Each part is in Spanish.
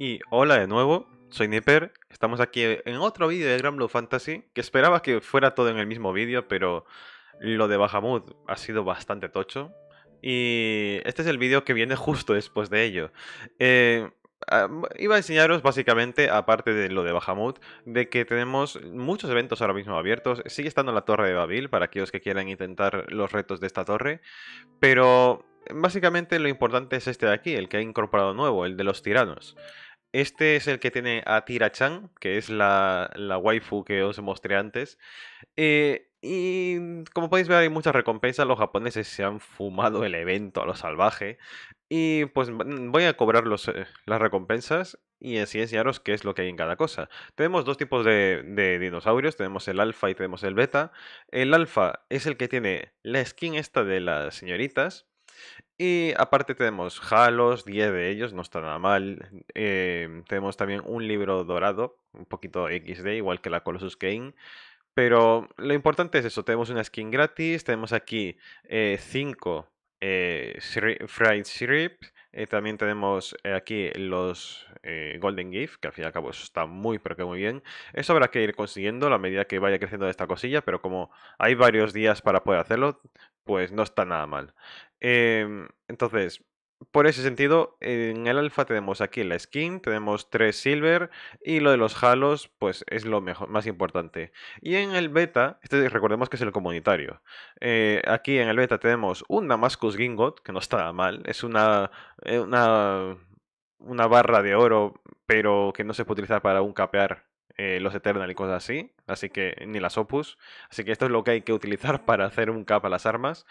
Y hola de nuevo, soy Nipper, estamos aquí en otro vídeo de Grand Fantasy, que esperaba que fuera todo en el mismo vídeo, pero lo de Bahamut ha sido bastante tocho. Y este es el vídeo que viene justo después de ello. Eh, iba a enseñaros básicamente, aparte de lo de Bahamut, de que tenemos muchos eventos ahora mismo abiertos. Sigue estando la Torre de Babil, para aquellos que quieran intentar los retos de esta torre, pero básicamente lo importante es este de aquí, el que ha incorporado nuevo, el de los tiranos. Este es el que tiene a Tira-chan, que es la, waifu que os mostré antes. Eh, y como podéis ver hay muchas recompensas, los japoneses se han fumado el evento a lo salvaje. Y pues voy a cobrar eh, las recompensas y así enseñaros qué es lo que hay en cada cosa. Tenemos dos tipos de, de dinosaurios, tenemos el alfa y tenemos el beta. El alfa es el que tiene la skin esta de las señoritas, y aparte tenemos Halos, 10 de ellos, no está nada mal. Em, tenemos también un libro dorado, un poquito XD, igual que la Colossus Kane. Pero lo importante es eso, tenemos una skin gratis, tenemos aquí 5 eh, eh, fried shrimp, eh, también tenemos eh, aquí los eh, Golden Gift, que al fin y al cabo está muy pero que muy bien. Eso habrá que ir consiguiendo a medida que vaya creciendo esta cosilla, pero como hay varios días para poder hacerlo, pues no está nada mal. Em, entonces, por ese sentido, en el alfa tenemos aquí la skin, tenemos 3 silver y lo de los halos, pues es lo mejor, más importante. Y en el beta, este recordemos que es el comunitario. Eh, aquí en el beta tenemos un Damascus Gingot, que no está mal, es una, eh, una, una barra de oro, pero que no se puede utilizar para un capear eh, los Eternal y cosas así, así que ni las Opus. Así que esto es lo que hay que utilizar para hacer un cap a las armas.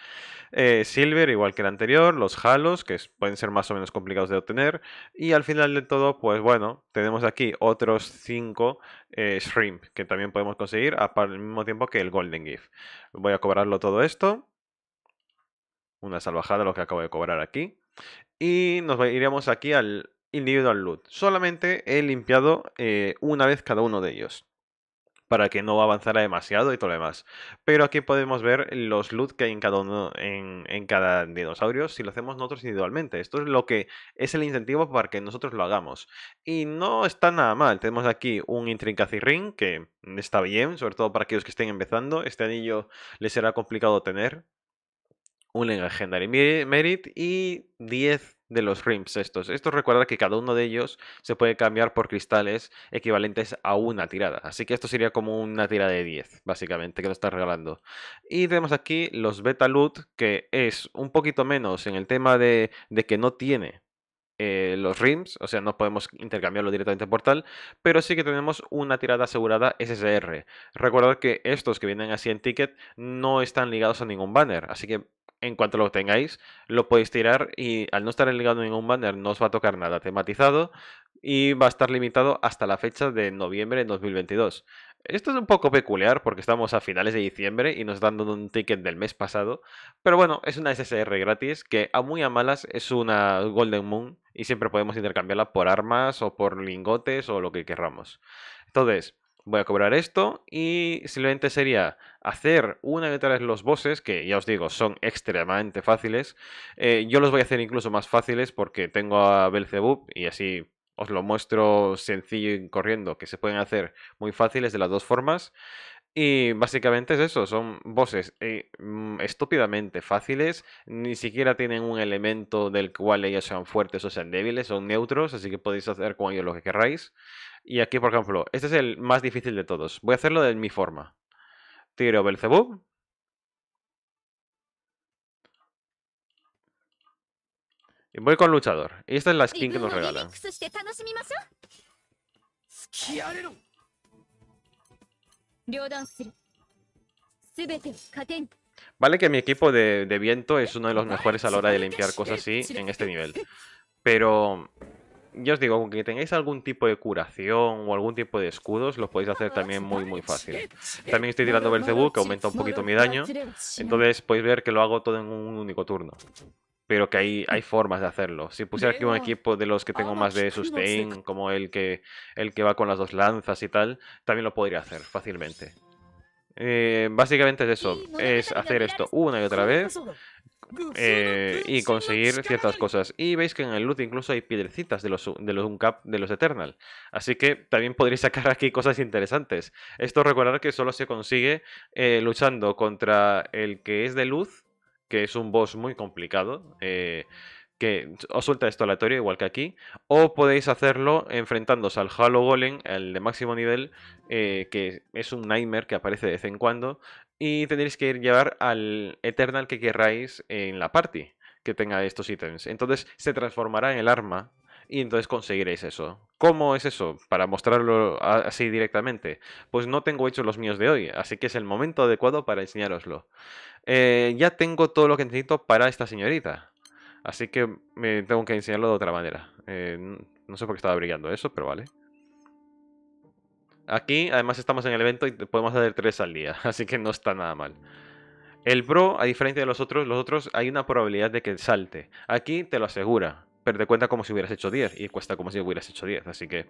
Eh, Silver, igual que el anterior, los Halos, que pueden ser más o menos complicados de obtener. Y al final de todo, pues bueno, tenemos aquí otros 5 eh, Shrimp que también podemos conseguir al mismo tiempo que el Golden Gift. Voy a cobrarlo todo esto. Una salvajada lo que acabo de cobrar aquí. Y nos iríamos aquí al individual loot. Solamente he limpiado eh, una vez cada uno de ellos. Para que no avanzara demasiado y todo lo demás. Pero aquí podemos ver los loot que hay en cada uno, en, cada dinosaurio, si lo hacemos nosotros individualmente. Esto es lo que es el incentivo para que nosotros lo hagamos. Y no está nada mal. Tenemos aquí un Ring que está bien, sobre todo para aquellos que estén empezando. Este anillo les será complicado tener. Un legendary merit y 10 de los rims estos. Esto recuerda que cada uno de ellos se puede cambiar por cristales equivalentes a una tirada. Así que esto sería como una tirada de 10, básicamente, que lo está regalando. Y tenemos aquí los beta loot, que es un poquito menos en el tema de, de que no tiene eh, los rims, o sea, no podemos intercambiarlo directamente por tal, pero sí que tenemos una tirada asegurada SSR. Recuerda que estos que vienen así en ticket no están ligados a ningún banner, así que en cuanto lo tengáis, lo podéis tirar y al no estar ligado a ningún banner no os va a tocar nada tematizado y va a estar limitado hasta la fecha de noviembre de 2022. Esto es un poco peculiar porque estamos a finales de diciembre y nos están dando un ticket del mes pasado, pero bueno, es una SSR gratis que a muy a malas es una Golden Moon y siempre podemos intercambiarla por armas o por lingotes o lo que queramos. Entonces, voy a cobrar esto y simplemente sería hacer una de todas vez los bosses, que ya os digo, son extremadamente fáciles. Eh, yo los voy a hacer incluso más fáciles porque tengo a Belzebub y así os lo muestro sencillo y corriendo, que se pueden hacer muy fáciles de las dos formas. Y básicamente es eso, son bosses eh, mm, estúpidamente fáciles, ni siquiera tienen un elemento del cual ellos sean fuertes o sean débiles, son neutros, así que podéis hacer con ellos lo que queráis. Y aquí, por ejemplo, este es el más difícil de todos. Voy a hacerlo de mi forma. Tiro Belzebub. Y voy con luchador. Y esta es la skin que nos regalan. Vale que mi equipo de, de viento es uno de los mejores a la hora de limpiar cosas así en este nivel. Pero yo os digo, aunque tengáis algún tipo de curación o algún tipo de escudos, lo podéis hacer también muy, muy fácil. También estoy tirando Belzebú, que aumenta un poquito mi daño. Entonces podéis ver que lo hago todo en un único turno. Pero que hay, hay formas de hacerlo. Si pusiera aquí un equipo de los que tengo más de sustain, como el que, el que va con las dos lanzas y tal, también lo podría hacer fácilmente. Eh, básicamente es eso, es hacer esto una y otra vez eh, y conseguir ciertas cosas. Y veis que en el loot incluso hay piedrecitas de los, de los Uncap de los Eternal. Así que también podréis sacar aquí cosas interesantes. Esto recordar que solo se consigue eh, luchando contra el que es de luz, que es un boss muy complicado. Eh, que os suelta esto aleatorio, igual que aquí, o podéis hacerlo enfrentándose al Hollow Golem, el de máximo nivel, que es un nightmare que aparece de vez en cuando, y tendréis que llevar al Eternal que querráis en la party que tenga estos ítems. Entonces se transformará en el arma y entonces conseguiréis eso. ¿Cómo es eso? Para mostrarlo así directamente. Pues no tengo hechos los míos de hoy, así que es el momento adecuado para enseñároslo. Eh, ya tengo todo lo que necesito para esta señorita, así que me tengo que enseñarlo de otra manera. Eh, no sé por qué estaba brillando eso, pero vale. Aquí, además, estamos en el evento y podemos hacer tres al día, así que no está nada mal. El Pro, a diferencia de los otros, los otros hay una probabilidad de que salte. Aquí te lo asegura, pero te cuenta como si hubieras hecho 10 y cuesta como si hubieras hecho 10. Así que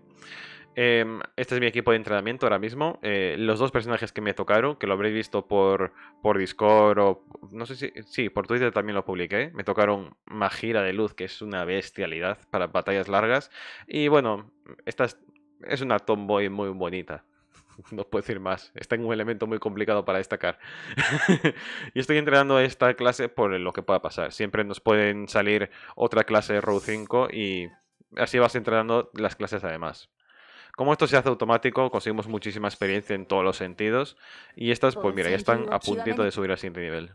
em, este es mi equipo de entrenamiento ahora mismo. Eh, los dos personajes que me tocaron, que lo habréis visto por, por Discord o no sé si, sí, por Twitter también lo publiqué. Me tocaron Magira de Luz, que es una bestialidad para batallas largas. Y bueno, estas es una Tomboy muy bonita. No puedo decir más. Está en un elemento muy complicado para destacar. y estoy entrenando esta clase por lo que pueda pasar. Siempre nos pueden salir otra clase de Row 5 y así vas entrenando las clases además. Como esto se hace automático, conseguimos muchísima experiencia en todos los sentidos. Y estas, pues mira, ya están a puntito de subir al siguiente nivel.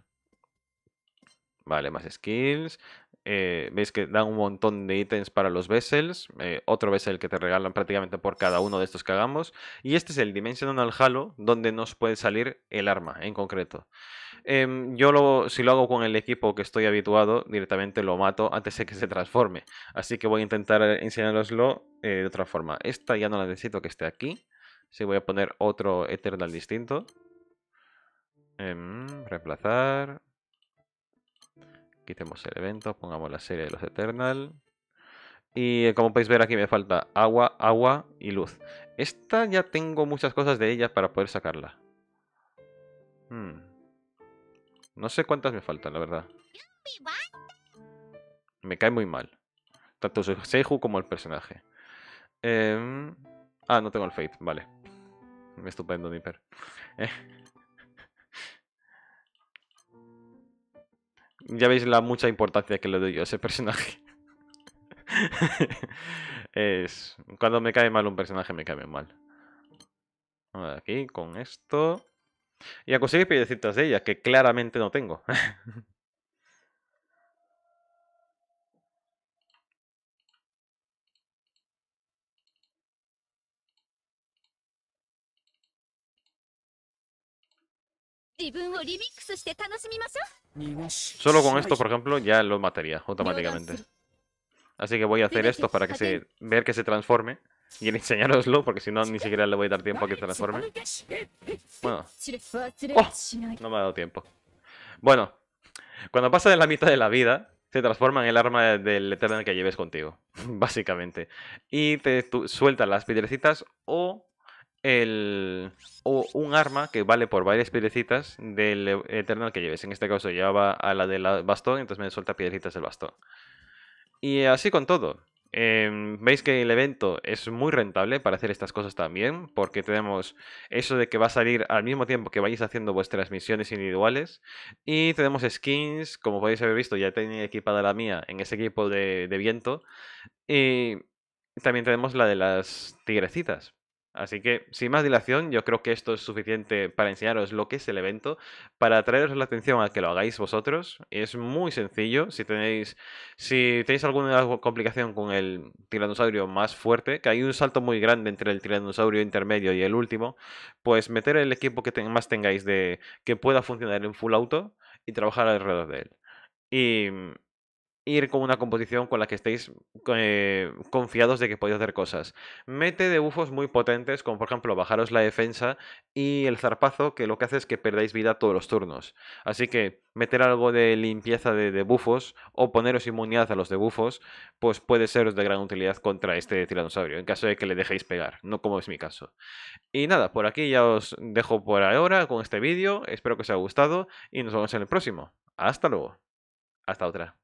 Vale, más skills. Eh, veis que dan un montón de ítems para los vessels, eh, otro vessel que te regalan prácticamente por cada uno de estos que hagamos, y este es el Dimensional Halo, donde nos puede salir el arma en concreto. Em, yo lo, si lo hago con el equipo que estoy habituado, directamente lo mato antes de que se transforme, así que voy a intentar enseñaroslo eh, de otra forma. Esta ya no la necesito que esté aquí, si voy a poner otro Eternal distinto. Em, reemplazar, Quitemos el evento, pongamos la serie de los Eternal. Y eh, como podéis ver aquí me falta agua, agua y luz. Esta ya tengo muchas cosas de ella para poder sacarla. Hmm. No sé cuántas me faltan, la verdad. Me cae muy mal. Tanto Seihu como el personaje. Em, ah, no tengo el Fate, vale. Me Estupendo, Nipper. Eh. Ya veis la mucha importancia que le doy yo a ese personaje. es. Cuando me cae mal un personaje, me cae mal. aquí, con esto. Y a conseguir piedecitas de ellas, que claramente no tengo. Solo con esto, por ejemplo, ya lo mataría automáticamente. Así que voy a hacer esto para que se ver que se transforme y enseñaroslo porque si no ni siquiera le voy a dar tiempo a que se transforme. Bueno. ¡Oh! no me ha dado tiempo. Bueno, cuando pasa de la mitad de la vida, se transforma en el arma del Eterno que lleves contigo, básicamente. Y te sueltan las piedrecitas o el, o un arma que vale por varias piedrecitas del Eternal que lleves. En este caso llevaba a la del bastón, entonces me suelta piedrecitas el bastón. Y así con todo. Em, veis que el evento es muy rentable para hacer estas cosas también, porque tenemos eso de que va a salir al mismo tiempo que vayáis haciendo vuestras misiones individuales. Y tenemos skins, como podéis haber visto, ya tenía equipada la mía en ese equipo de, de viento. Y también tenemos la de las tigrecitas. Así que, sin más dilación, yo creo que esto es suficiente para enseñaros lo que es el evento, para atraeros la atención a que lo hagáis vosotros. Es muy sencillo. Si tenéis, si tenéis alguna complicación con el tiranosaurio más fuerte, que hay un salto muy grande entre el tiranosaurio intermedio y el último, pues meter el equipo que más tengáis de que pueda funcionar en full auto y trabajar alrededor de él. Y ir con una composición con la que estéis eh, confiados de que podéis hacer cosas. Mete debufos muy potentes, como por ejemplo bajaros la defensa y el zarpazo, que lo que hace es que perdáis vida todos los turnos. Así que meter algo de limpieza de debufos o poneros inmunidad a los debufos, pues puede seros de gran utilidad contra este tiranosaurio, en caso de que le dejéis pegar, no como es mi caso. Y nada, por aquí ya os dejo por ahora con este vídeo, espero que os haya gustado y nos vemos en el próximo. Hasta luego. Hasta otra.